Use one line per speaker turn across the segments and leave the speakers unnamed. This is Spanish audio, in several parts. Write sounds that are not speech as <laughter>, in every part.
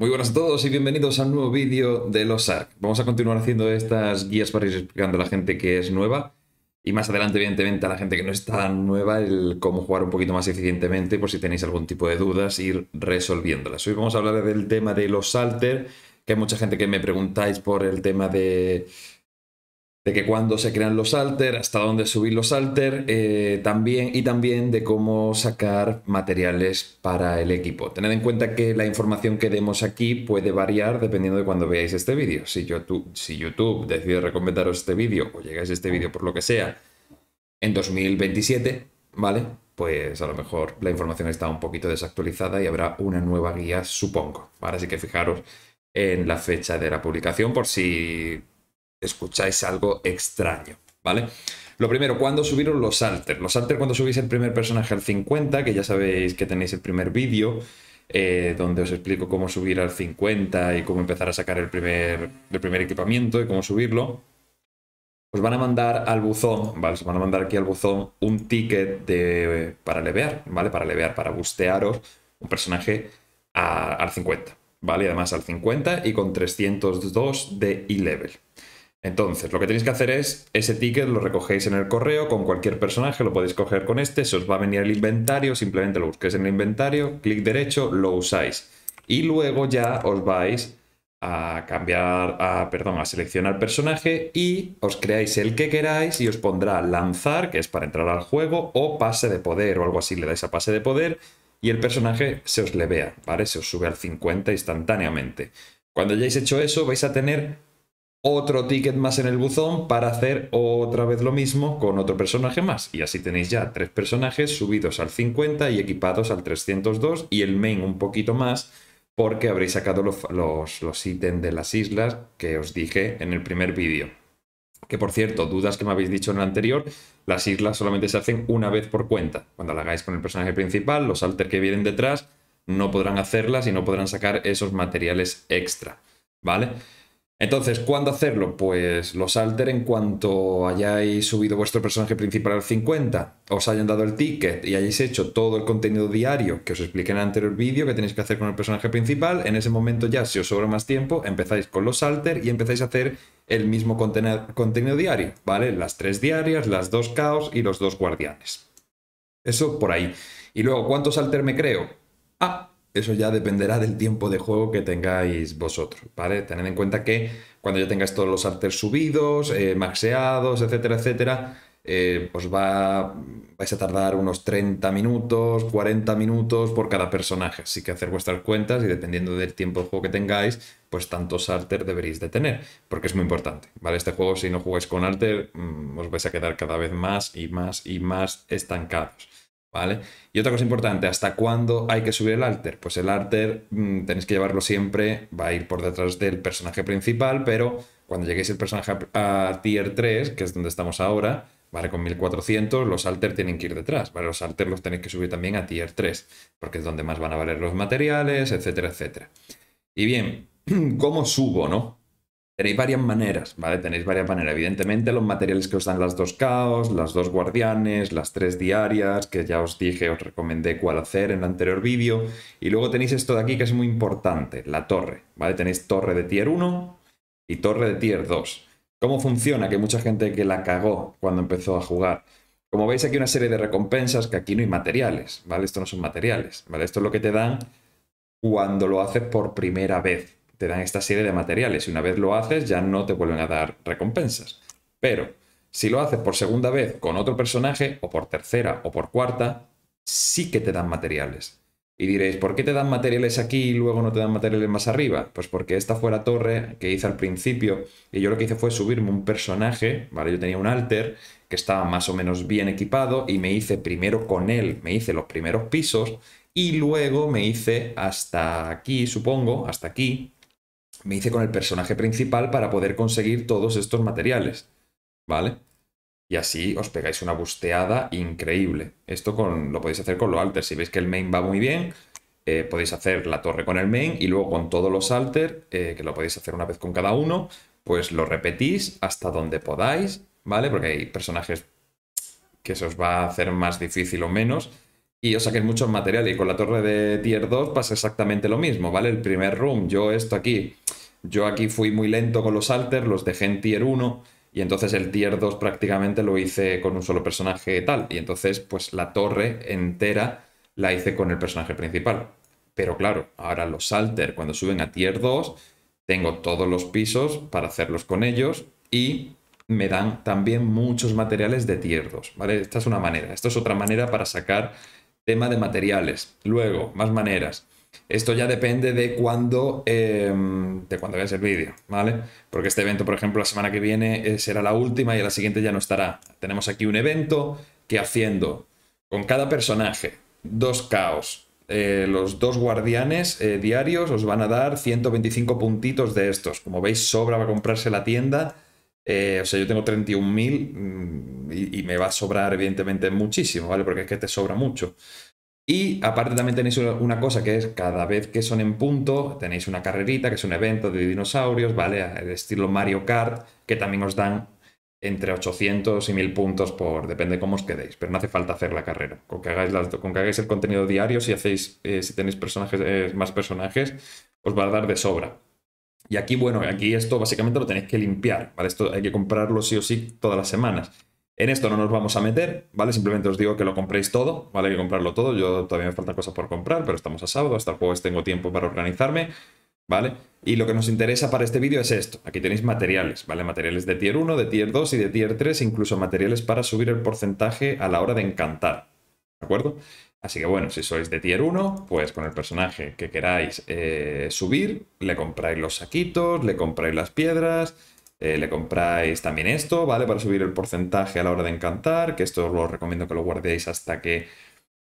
Muy buenas a todos y bienvenidos a un nuevo vídeo de los ARC. Vamos a continuar haciendo estas guías para ir explicando a la gente que es nueva y más adelante, evidentemente, a la gente que no es tan nueva, el cómo jugar un poquito más eficientemente por si tenéis algún tipo de dudas, ir resolviéndolas. Hoy vamos a hablar del tema de los alter, que hay mucha gente que me preguntáis por el tema de de que cuándo se crean los alter, hasta dónde subir los alter, eh, también, y también de cómo sacar materiales para el equipo. Tened en cuenta que la información que demos aquí puede variar dependiendo de cuando veáis este vídeo. Si YouTube, si YouTube decide recomendaros este vídeo o llegáis a este vídeo por lo que sea en 2027, ¿vale? Pues a lo mejor la información está un poquito desactualizada y habrá una nueva guía, supongo. Ahora sí que fijaros en la fecha de la publicación por si escucháis algo extraño, ¿vale? Lo primero, ¿cuándo subieron los alters? Los alters cuando subís el primer personaje al 50, que ya sabéis que tenéis el primer vídeo, eh, donde os explico cómo subir al 50 y cómo empezar a sacar el primer, el primer equipamiento y cómo subirlo. Os van a mandar al buzón, ¿vale? Os van a mandar aquí al buzón un ticket para levear, ¿vale? Para levear, para bustearos un personaje al 50, ¿vale? Además al 50 y con 302 de e-level. Entonces, lo que tenéis que hacer es, ese ticket lo recogéis en el correo con cualquier personaje, lo podéis coger con este, se os va a venir el inventario, simplemente lo busquéis en el inventario, clic derecho, lo usáis. Y luego ya os vais a cambiar, a, perdón, a seleccionar personaje y os creáis el que queráis y os pondrá lanzar, que es para entrar al juego, o pase de poder o algo así, le dais a pase de poder y el personaje se os le vea, ¿vale? Se os sube al 50 instantáneamente. Cuando hayáis hecho eso vais a tener otro ticket más en el buzón para hacer otra vez lo mismo con otro personaje más. Y así tenéis ya tres personajes subidos al 50 y equipados al 302 y el main un poquito más porque habréis sacado los, ítems de las islas que os dije en el primer vídeo. Que por cierto, dudas que me habéis dicho en el anterior, las islas solamente se hacen una vez por cuenta. Cuando la hagáis con el personaje principal, los alter que vienen detrás no podrán hacerlas y no podrán sacar esos materiales extra. ¿Vale? Entonces, ¿cuándo hacerlo? Pues los alter en cuanto hayáis subido vuestro personaje principal al 50, os hayan dado el ticket y hayáis hecho todo el contenido diario que os expliqué en el anterior vídeo que tenéis que hacer con el personaje principal, en ese momento ya, si os sobra más tiempo, empezáis con los alter y empezáis a hacer el mismo contenido diario, ¿vale? Las tres diarias, las dos caos y los dos guardianes. Eso por ahí. Y luego, ¿cuántos alter me creo? Ah, eso ya dependerá del tiempo de juego que tengáis vosotros, ¿vale? Tened en cuenta que cuando ya tengáis todos los alters subidos, eh, maxeados, etcétera, etcétera, eh, os va, vais a tardar unos 30 minutos, 40 minutos por cada personaje. Así que hacer vuestras cuentas y dependiendo del tiempo de juego que tengáis, pues tantos alters deberéis de tener, porque es muy importante, ¿vale? Este juego, si no jugáis con arter, mm, os vais a quedar cada vez más y más y más estancados. ¿Vale? Y otra cosa importante, ¿hasta cuándo hay que subir el alter? Pues el alter mm, tenéis que llevarlo siempre, va a ir por detrás del personaje principal, pero cuando lleguéis el personaje a, tier 3, que es donde estamos ahora, ¿vale? Con 1400, los alter tienen que ir detrás, ¿vale? Los alter los tenéis que subir también a tier 3, porque es donde más van a valer los materiales, etcétera, etcétera. Y bien, <clears throat> ¿cómo subo, no? Tenéis varias maneras, ¿vale? Tenéis varias maneras. Evidentemente, los materiales que os dan las dos caos, las dos guardianes, las tres diarias, que ya os dije, os recomendé cuál hacer en el anterior vídeo. Y luego tenéis esto de aquí que es muy importante, la torre, ¿vale? Tenéis torre de tier 1 y torre de tier 2. ¿Cómo funciona? Que hay mucha gente que la cagó cuando empezó a jugar. Como veis aquí una serie de recompensas que aquí no hay materiales, ¿vale? Esto no son materiales, ¿vale? Esto es lo que te dan cuando lo haces por primera vez, te dan esta serie de materiales y una vez lo haces ya no te vuelven a dar recompensas. Pero si lo haces por segunda vez con otro personaje o por tercera o por cuarta, sí que te dan materiales. Y diréis, ¿por qué te dan materiales aquí y luego no te dan materiales más arriba? Pues porque esta fue la torre que hice al principio y yo lo que hice fue subirme un personaje, ¿vale? Yo tenía un alter que estaba más o menos bien equipado y me hice primero con él, me hice los primeros pisos y luego me hice hasta aquí, supongo, hasta aquí, me hice con el personaje principal para poder conseguir todos estos materiales, ¿vale? Y así os pegáis una busteada increíble. Esto con, lo podéis hacer con los alters. Si veis que el main va muy bien, eh, podéis hacer la torre con el main y luego con todos los alters, eh, que lo podéis hacer una vez con cada uno, pues lo repetís hasta donde podáis, ¿vale? Porque hay personajes que se os va a hacer más difícil o menos y os saqué muchos materiales. Y con la torre de tier 2 pasa exactamente lo mismo, ¿vale? El primer room, yo esto aquí, yo aquí fui muy lento con los alters, los dejé en tier 1 y entonces el tier 2 prácticamente lo hice con un solo personaje tal. Y entonces pues la torre entera la hice con el personaje principal. Pero claro, ahora los alters cuando suben a tier 2 tengo todos los pisos para hacerlos con ellos y me dan también muchos materiales de tier 2, ¿vale? Esta es una manera, esto es otra manera para sacar Tema de materiales. Luego, más maneras. Esto ya depende de cuándo, em, de cuándo veas el vídeo, ¿vale? Porque este evento, por ejemplo, la semana que viene eh, será la última y la siguiente ya no estará. Tenemos aquí un evento que haciendo con cada personaje dos caos, eh, los dos guardianes eh, diarios os van a dar 125 puntitos de estos. Como veis, sobra para comprarse la tienda. o sea, yo tengo 31.000 y, me va a sobrar evidentemente muchísimo, ¿vale? Porque es que te sobra mucho. Y aparte también tenéis una cosa que es cada vez que son en punto, tenéis una carrerita, que es un evento de dinosaurios, ¿vale? El estilo Mario Kart, que también os dan entre 800 y 1000 puntos por, depende cómo os quedéis, pero no hace falta hacer la carrera. Con que hagáis, con que hagáis el contenido diario, si, hacéis, eh, si tenéis personajes, eh, más personajes, os va a dar de sobra. Y aquí, bueno, aquí esto básicamente lo tenéis que limpiar, ¿vale? Esto hay que comprarlo sí o sí todas las semanas. En esto no nos vamos a meter, ¿vale? Simplemente os digo que lo compréis todo, ¿vale? Hay que comprarlo todo. Yo todavía me faltan cosas por comprar, pero estamos a sábado, hasta el jueves tengo tiempo para organizarme, ¿vale? Y lo que nos interesa para este vídeo es esto. Aquí tenéis materiales, ¿vale? Materiales de tier 1, de tier 2 y de tier 3, incluso materiales para subir el porcentaje a la hora de encantar, ¿de acuerdo? Así que bueno, si sois de tier 1, pues con el personaje que queráis eh, subir, le compráis los saquitos, le compráis las piedras, eh, le compráis también esto, ¿vale? Para subir el porcentaje a la hora de encantar, que esto os lo recomiendo que lo guardéis hasta que...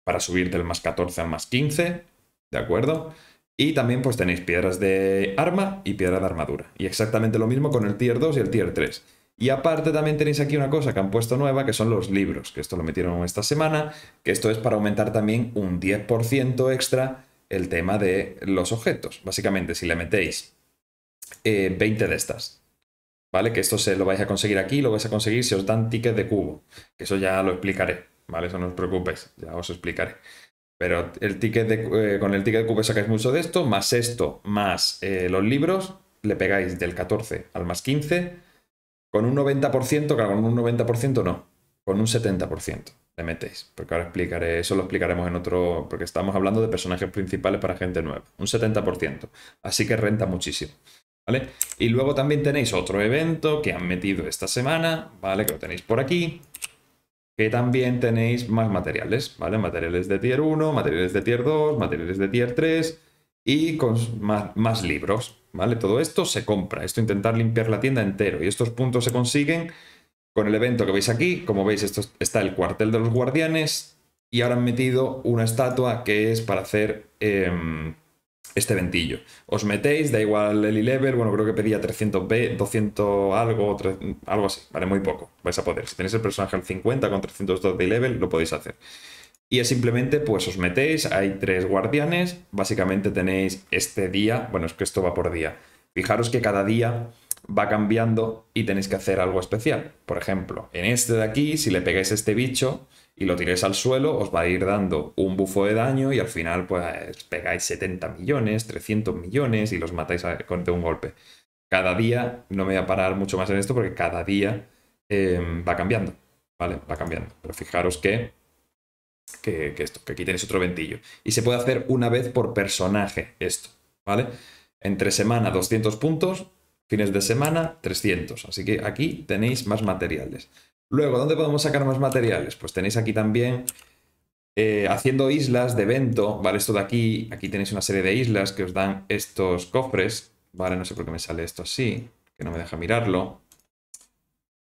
para subir del más 14 al más 15, ¿de acuerdo? Y también pues tenéis piedras de arma y piedra de armadura. Y exactamente lo mismo con el tier 2 y el tier 3. Y aparte también tenéis aquí una cosa que han puesto nueva, que son los libros, que esto lo metieron esta semana, que esto es para aumentar también un 10% extra el tema de los objetos. Básicamente, si le metéis 20 eh, de estas ¿vale? Que esto se lo vais a conseguir aquí, lo vais a conseguir si os dan tickets de cubo, que eso ya lo explicaré, ¿vale? Eso no os preocupéis, ya os explicaré. Pero el ticket eh, con el ticket de cubo sacáis mucho de esto, más esto, más eh, los libros, le pegáis del 14 al más 15, con un 90%, claro, con un 90% no, con un 70% le metéis, porque ahora explicaré, eso lo explicaremos en otro, porque estamos hablando de personajes principales para gente nueva, un 70%, así que renta muchísimo. Y luego también tenéis otro evento que han metido esta semana, ¿vale? Que lo tenéis por aquí, que también tenéis más materiales, ¿vale? Materiales de tier 1, materiales de tier 2, materiales de tier 3 y con más, libros, ¿vale? Todo esto se compra, esto intentar limpiar la tienda entero y estos puntos se consiguen con el evento que veis aquí, como veis esto está el cuartel de los guardianes y ahora han metido una estatua que es para hacer... Em, este ventillo. Os metéis, da igual el level, bueno, creo que pedía 300B, 200 algo, algo así, vale, muy poco, vais a poder. Si tenéis el personaje al 50 con 302 de level, lo podéis hacer. Y es simplemente, pues os metéis, hay tres guardianes, básicamente tenéis este día, bueno, es que esto va por día. Fijaros que cada día va cambiando y tenéis que hacer algo especial. Por ejemplo, en este de aquí, si le pegáis este bicho, y lo tiréis al suelo, os va a ir dando un bufo de daño y al final pues pegáis 70 millones, 300 millones y los matáis de un golpe. Cada día, no me voy a parar mucho más en esto porque cada día em, va cambiando, ¿vale? Va cambiando. Pero fijaros que, que, que aquí tenéis otro ventillo. Y se puede hacer una vez por personaje esto, ¿vale? Entre semana 200 puntos, fines de semana 300. Así que aquí tenéis más materiales. Luego, ¿dónde podemos sacar más materiales? Pues tenéis aquí también eh, haciendo islas de evento, ¿vale? Esto de aquí, aquí tenéis una serie de islas que os dan estos cofres, ¿vale? No sé por qué me sale esto así, que no me deja mirarlo.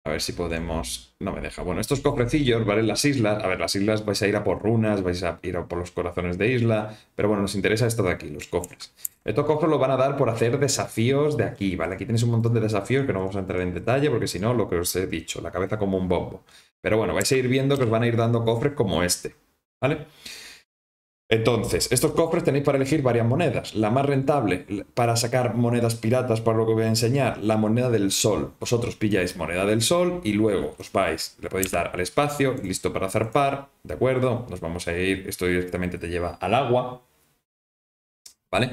A ver si podemos... No me deja. Bueno, estos cofrecillos, ¿vale? Las islas... A ver, las islas vais a ir a por runas, vais a ir a por los corazones de isla... Pero bueno, nos interesa esto de aquí, los cofres. Estos cofres los van a dar por hacer desafíos de aquí, ¿vale? Aquí tenéis un montón de desafíos que no vamos a entrar en detalle porque si no, lo que os he dicho, la cabeza como un bombo. Pero bueno, vais a ir viendo que os van a ir dando cofres como este, ¿vale? vale entonces, estos cofres tenéis para elegir varias monedas. La más rentable para sacar monedas piratas, para lo que voy a enseñar, la moneda del sol. Vosotros pilláis moneda del sol y luego os vais, le podéis dar al espacio, listo para zarpar, ¿de acuerdo? Nos vamos a ir, esto directamente te lleva al agua, ¿vale?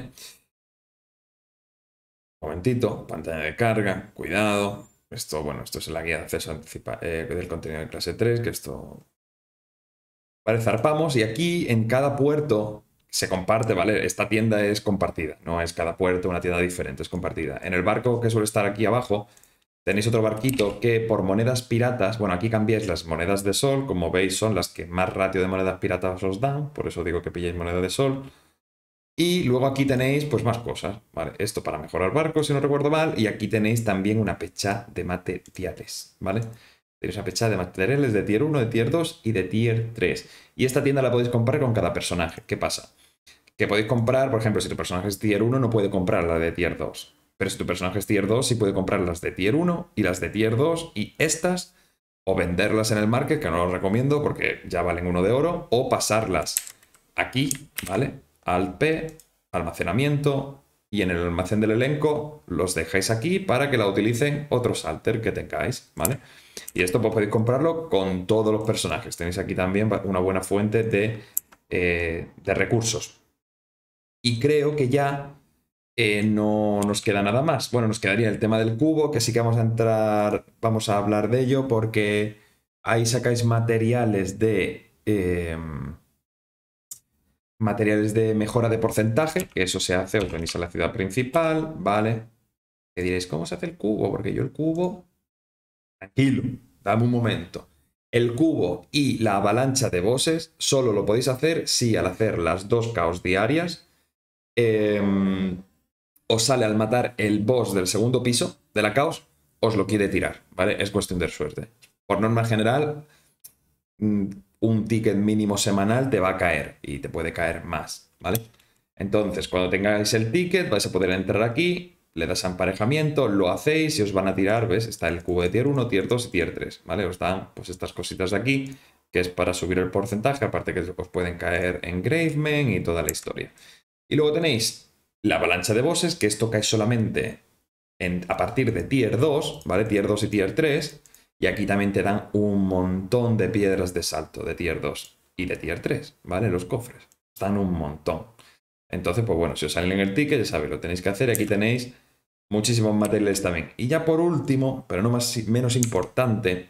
Un momentito, pantalla de carga, cuidado. Esto, bueno, esto es la guía de acceso anticipa eh, del contenido de clase 3, que esto Zarpamos y aquí en cada puerto se comparte, ¿vale? Esta tienda es compartida, no es cada puerto una tienda diferente, es compartida. En el barco que suele estar aquí abajo tenéis otro barquito que por monedas piratas, bueno, aquí cambiáis las monedas de sol, como veis son las que más ratio de monedas piratas os dan, por eso digo que pilláis moneda de sol. Y luego aquí tenéis pues más cosas, ¿vale? Esto para mejorar barcos, si no recuerdo mal, y aquí tenéis también una pecha de mate vale Tienes una fecha de materiales de tier 1, de tier 2 y de tier 3. Y esta tienda la podéis comprar con cada personaje. ¿Qué pasa? Que podéis comprar, por ejemplo, si tu personaje es tier 1, no puede comprar la de tier 2. Pero si tu personaje es tier 2, sí puede comprar las de tier 1 y las de tier 2 y estas, o venderlas en el market, que no lo recomiendo porque ya valen uno de oro, o pasarlas aquí, ¿vale? Al P, almacenamiento, y en el almacén del elenco los dejáis aquí para que la utilicen otros alter que tengáis, ¿vale? Y esto podéis comprarlo con todos los personajes. Tenéis aquí también una buena fuente de, eh, recursos. Y creo que ya eh, no nos queda nada más. Bueno, nos quedaría el tema del cubo, que sí que vamos a entrar, vamos a hablar de ello, porque ahí sacáis materiales de... Em, materiales de mejora de porcentaje, que eso se hace, os venís a la ciudad principal, ¿vale? Que diréis, ¿cómo se hace el cubo? Porque yo el cubo tranquilo, dame un momento. El cubo y la avalancha de bosses solo lo podéis hacer si al hacer las dos caos diarias em, os sale al matar el boss del segundo piso de la caos, os lo quiere tirar, ¿vale? Es cuestión de suerte. Por norma general, mm, un ticket mínimo semanal te va a caer y te puede caer más, ¿vale? Entonces, cuando tengáis el ticket, vais a poder entrar aquí le das emparejamiento, lo hacéis y os van a tirar, ¿ves? Está el cubo de tier 1, tier 2 y tier 3, ¿vale? Os dan pues estas cositas de aquí, que es para subir el porcentaje, aparte que os pueden caer en Graveman y toda la historia. Y luego tenéis la avalancha de bosses, que esto cae solamente en, a partir de tier 2, ¿vale? Tier 2 y tier 3. Y aquí también te dan un montón de piedras de salto de tier 2 y de tier 3, ¿vale? Los cofres. Están un montón. Entonces, pues bueno, si os salen en el ticket, ya sabéis, lo tenéis que hacer. Aquí tenéis muchísimos materiales también. Y ya por último, pero no más, menos importante,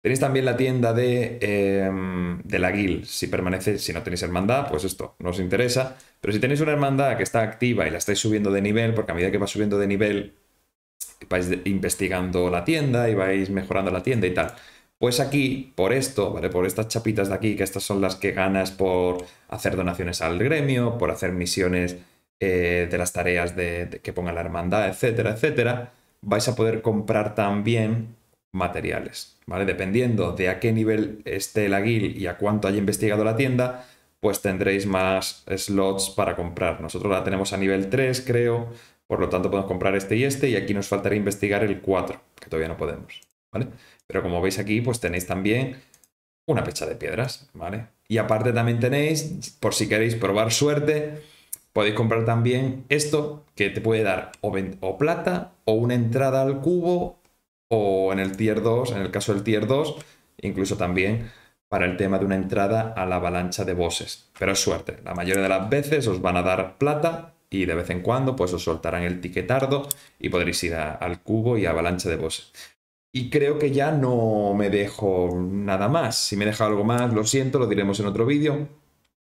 tenéis también la tienda de, em, de la guild. Si permanece, si no tenéis hermandad, pues esto no os interesa. Pero si tenéis una hermandad que está activa y la estáis subiendo de nivel, porque a medida que va subiendo de nivel, vais investigando la tienda y vais mejorando la tienda y tal. Pues aquí, por esto, ¿vale? Por estas chapitas de aquí, que estas son las que ganas por hacer donaciones al gremio, por hacer misiones eh, de las tareas de, que ponga la hermandad, etcétera, etcétera, vais a poder comprar también materiales, ¿vale? Dependiendo de a qué nivel esté la guild y a cuánto haya investigado la tienda, pues tendréis más slots para comprar. Nosotros la tenemos a nivel 3, creo, por lo tanto podemos comprar este y este, y aquí nos faltaría investigar el 4, que todavía no podemos, ¿vale? Pero como veis aquí, pues tenéis también una pecha de piedras, ¿vale? Y aparte también tenéis, por si queréis probar suerte, podéis comprar también esto que te puede dar o, plata o una entrada al cubo o en el tier 2, en el caso del tier 2, incluso también para el tema de una entrada a la avalancha de bosses. Pero es suerte, la mayoría de las veces os van a dar plata y de vez en cuando pues os soltarán el tiquetardo y podréis ir al cubo y avalancha de bosses. Y creo que ya no me dejo nada más. Si me deja algo más, lo siento, lo diremos en otro vídeo.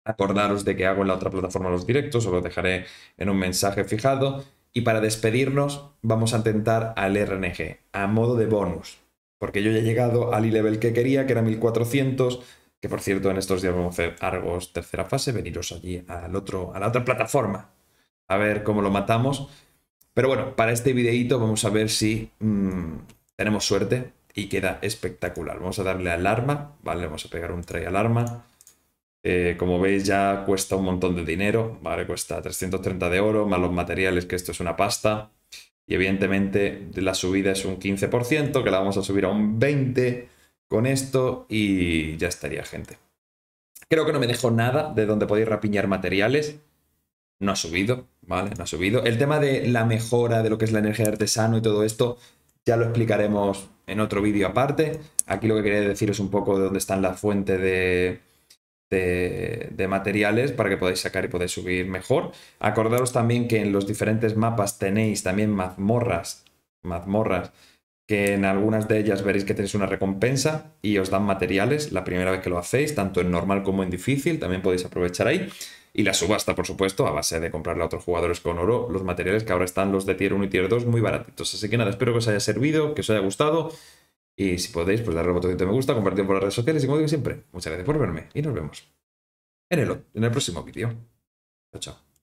Acordaros de que hago en la otra plataforma los directos, os los dejaré en un mensaje fijado. Y para despedirnos, vamos a intentar al RNG, a modo de bonus. Porque yo ya he llegado al e-level que quería, que era 1400, que por cierto en estos días vamos a hacer Argos tercera fase, veniros allí al otro, a la otra plataforma a ver cómo lo matamos. Pero bueno, para este videíto vamos a ver si mm, tenemos suerte y queda espectacular. Vamos a darle alarma, ¿vale? Vamos a pegar un try alarma. Eh, como veis ya cuesta un montón de dinero, ¿vale? Cuesta 330 de oro, más los materiales, que esto es una pasta. Y evidentemente la subida es un 15%, que la vamos a subir a un 20% con esto y ya estaría, gente. Creo que no me dejo nada de donde podéis rapiñar materiales. No ha subido, ¿vale? No ha subido. El tema de la mejora de lo que es la energía de artesano y todo esto, ya lo explicaremos en otro vídeo aparte. Aquí lo que quería decir es un poco de dónde están la fuente de, de, materiales para que podáis sacar y podáis subir mejor. Acordaros también que en los diferentes mapas tenéis también mazmorras, mazmorras que en algunas de ellas veréis que tenéis una recompensa y os dan materiales la primera vez que lo hacéis, tanto en normal como en difícil, también podéis aprovechar ahí. Y la subasta, por supuesto, a base de comprarle a otros jugadores con oro los materiales que ahora están los de tier 1 y tier 2 muy baratitos. Así que nada, espero que os haya servido, que os haya gustado. Y si podéis, pues darle un botoncito de me gusta, compartir por las redes sociales. Y como digo siempre, muchas gracias por verme y nos vemos en el, en el próximo vídeo. Chao, chao.